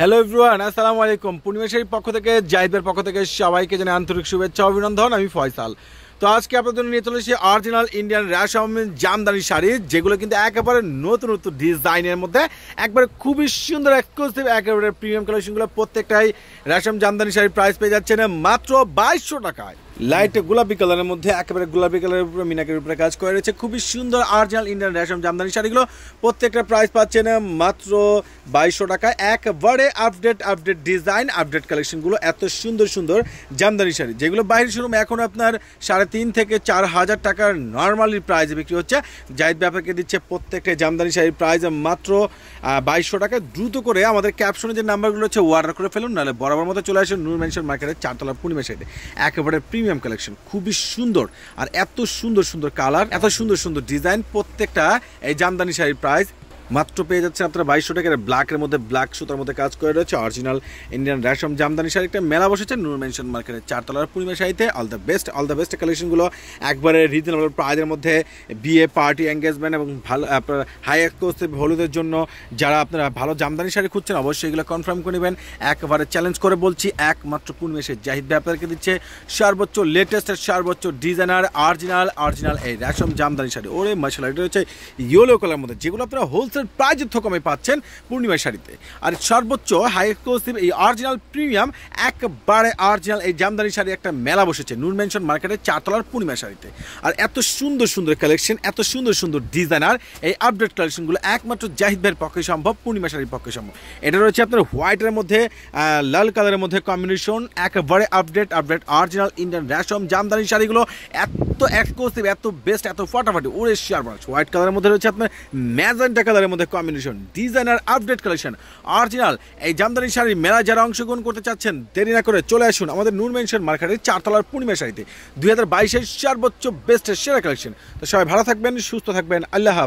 hello everyone আসসালামু আলাইকুম পূর্ণিমেশের পক্ষ থেকে জাহিদের পক্ষ থেকে সবাইকে জানে আন্তরিক শুভেচ্ছা অভিনন্দন আমি ফয়সাল তো আজকে আপনাদের নিয়ে চলেছি অরিজিনাল ইন্ডিয়ান রেশম জামদানি শাড়ি যেগুলো কিন্তু একেবারে নতুন নতুন ডিজাইনের মধ্যে একবারে খুবই সুন্দর এক্সক্লুসিভ একেবারে প্রিমিয়াম কালেকশনগুলো প্রত্যেকটাই রেশম জামদানি শাড়ির প্রাইস পেয়ে যাচ্ছে না মাত্র বাইশশো টাকায় লাইট গোলাপি কালারের মধ্যে একেবারে গোলাপি কালারের উপরে মিনাকের উপরে কাজ করে রয়েছে খুবই সুন্দর অরিজিনাল ইন্ডিয়ান রেশম জামদানি শাড়িগুলো প্রত্যেকটা প্রাইস পাচ্ছেন মাত্র বাইশশো টাকা একবারে আপডেট আপডেট ডিজাইন আপডেট কালেকশনগুলো এত সুন্দর সুন্দর জামদানি শাড়ি যেগুলো বাইরের শোরুম এখন আপনার সাড়ে তিন থেকে চার হাজার টাকার নর্মালি প্রাইস বিক্রি হচ্ছে জাহিদ ব্যাপারকে দিচ্ছে প্রত্যেকটা জামদানি শাড়ির প্রাইস মাত্র বাইশশো টাকা দ্রুত করে আমাদের ক্যাপশনে যে নাম্বারগুলো হচ্ছে অর্ডার করে ফেলুন নাহলে বরাবর মতো চলে আসুন নূর মেনশন মার্কেটের চারতলা পূর্ণিমা সাইডে একেবারে প্রিমিয়াম প্রিমিয়াম কালেকশন খুবই সুন্দর আর এত সুন্দর সুন্দর কালার এত সুন্দর সুন্দর ডিজাইন প্রত্যেকটা এই জামদানি শাড়ির প্রাইস মাত্র পেয়ে যাচ্ছে আপনারা বাইশশো টাকার ব্ল্যাকের মধ্যে ব্ল্যাক সুতার মধ্যে কাজ করে রয়েছে অরিজিনাল ইন্ডিয়ান রেশম জামদানি শাড়ি একটা মেলা বসেছে নূর মেনশন মার্কেটের চারতলার পূর্ণিমা শাড়িতে all the best all the best কালেকশনগুলো একবারে রিজনেবল প্রাইজের মধ্যে বিয়ে পার্টি এঙ্গেজমেন্ট এবং ভালো আপনার হাই এক্সপোজ হলুদের জন্য যারা আপনারা ভালো জামদানি শাড়ি খুঁজছেন অবশ্যই এগুলো কনফার্ম করে নেবেন একবারে চ্যালেঞ্জ করে বলছি একমাত্র পূর্ণিমেশে জাহিদ ব্যাপারকে দিচ্ছে সর্বোচ্চ লেটেস্ট সর্বোচ্চ ডিজাইনার অরিজিনাল অরিজিনাল এই রেশম জামদানি শাড়ি ওরে মশলা রয়েছে ইয়েলো কালার মধ্যে যেগুলো আপনারা হোলসেল মাত্র প্রায় যুদ্ধ কমে পাচ্ছেন পূর্ণিমা শাড়িতে আর সর্বোচ্চ হাই এক্সক্লুসিভ এই অরিজিনাল প্রিমিয়াম একবারে অরিজিনাল এই জামদানি শাড়ি একটা মেলা বসেছে নুন মেনশন মার্কেটের চারতলার পূর্ণিমা শাড়িতে আর এত সুন্দর সুন্দর কালেকশন এত সুন্দর সুন্দর ডিজাইনার এই আপডেট কালেকশনগুলো একমাত্র জাহিদ ভাইয়ের পক্ষে সম্ভব পূর্ণিমা শাড়ির পক্ষে সম্ভব এটা রয়েছে আপনার হোয়াইটের মধ্যে লাল কালারের মধ্যে কম্বিনেশন একেবারে আপডেট আপডেট অরিজিনাল ইন্ডিয়ান রেশম জামদানি শাড়িগুলো এত এক্সক্লুসিভ এত বেস্ট এত ফটাফটি ওরে শেয়ার হোয়াইট কালারের মধ্যে রয়েছে আপনার ম্যাজেন্টা কালারের কালারের মধ্যে combination designer update collection original এই জামদানি শাড়ি মেলা যারা অংশগ্রহণ করতে চাচ্ছেন দেরি না করে চলে আসুন আমাদের নুন মেনশন মার্কেটের চারতলার পূর্ণিমা শাড়িতে দুই হাজার বাইশের সর্বোচ্চ বেস্টের সেরা কালেকশন তো সবাই ভালো থাকবেন সুস্থ থাকবেন আল্লাহ হাফিজ